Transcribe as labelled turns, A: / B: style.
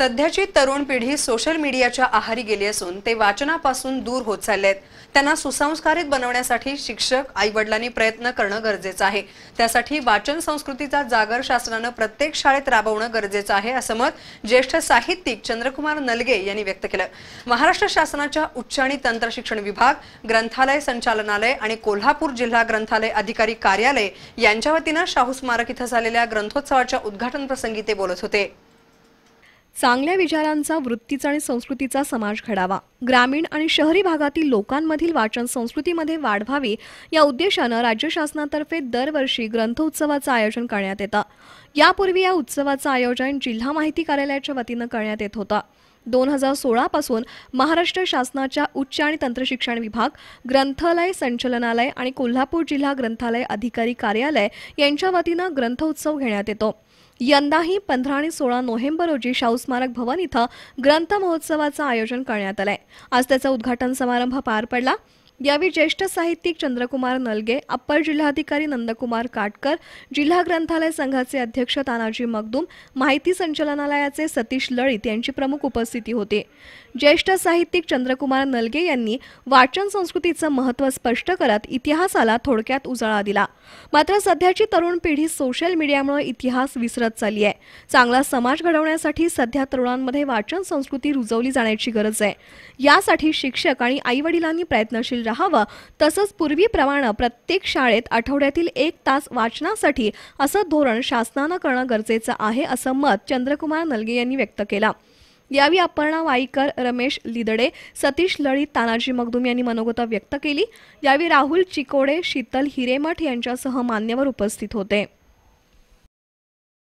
A: सध्याची तरुण पिढी सोशल मीडियाच्या आहारी गेली असून ते वाचनापासून दूर होत चालले आहेत त्यांना सुसंस्कारित बनवण्यासाठी शिक्षक आईवडिलांनी प्रयत्न करणं गरजेचं आहे त्यासाठी वाचन संस्कृतीचा जागर शासनानं प्रत्येक शाळेत राबवणं गरजेचं आहे असं मत ज्येष्ठ साहित्यिक चंद्रकुमार नलगे यांनी व्यक्त केलं महाराष्ट्र शासनाच्या उच्च आणि तंत्र शिक्षण विभाग ग्रंथालय संचालनालय आणि कोल्हापूर जिल्हा ग्रंथालय अधिकारी कार्यालय यांच्या वतीनं शाहू स्मारक इथं झालेल्या ग्रंथोत्सवाच्या उद्घाटन प्रसंगी ते बोलत होते चांगल्या विचारांचा वृत्तीचा आणि संस्कृतीचा समाज घडावा ग्रामीण आणि शहरी
B: भागातील लोकांमधील वाचन संस्कृतीमध्ये वाढ व्हावी या उद्देशानं राज्य शासनातर्फे दरवर्षी ग्रंथ उत्सवाचं आयोजन करण्यात येतं यापूर्वी या उत्सवाचं आयोजन जिल्हा माहिती कार्यालयाच्या वतीनं करण्यात येत होतं दोन हजार सोळापासून महाराष्ट्र शासनाच्या उच्च आणि तंत्रशिक्षण विभाग ग्रंथालय संचलनालय आणि कोल्हापूर जिल्हा ग्रंथालय अधिकारी कार्यालय यांच्या वतीनं ग्रंथोत्सव घेण्यात येतो यंदाही पंधरा आणि सोळा नोव्हेंबर रोजी शाहू स्मारक भवन इथं ग्रंथ महोत्सवाचं आयोजन करण्यात आलंय आज त्याचा उद्घाटन समारंभ पार पडला यावेळी ज्येष्ठ साहित्यिक चंद्रकुमार नलगे अप्पर जिल्हाधिकारी नंदकुमार काटकर जिल्हा ग्रंथालय संघाचे अध्यक्ष तानाजी मगदूम माहिती संचालनालयाचे सतीश लळित यांची प्रमुख उपस्थिती होती ज्येष्ठ साहित्यिक चंद्रकुमार नलगे यांनी वाचन संस्कृतीचं महत्त्व स्पष्ट करत इतिहासाला थोडक्यात उजाळा दिला मात्र सध्याची तरुण पिढी सोशल मीडियामुळे इतिहास विसरत चालली आहे चांगला समाज घडवण्यासाठी सध्या तरुणांमध्ये वाचन संस्कृती रुजवली जाण्याची गरज आहे यासाठी शिक्षक आणि आईवडिलांनी प्रयत्नशील रहावं तसंच पूर्वीप्रमाणे प्रत्येक शाळेत आठवड्यातील एक तास वाचनासाठी असं धोरण शासनानं करणं गरजेचं आहे असं मत चंद्रकुमार नलगे यांनी व्यक्त केला यावेळी अपर्णा वाईकर रमेश लिदडे सतीश लळीत तानाजी मगदुम यांनी मनोगत व्यक्त केली यावेळी राहुल चिकोडे शीतल हिरेमठ यांच्यासह मान्यवर उपस्थित होते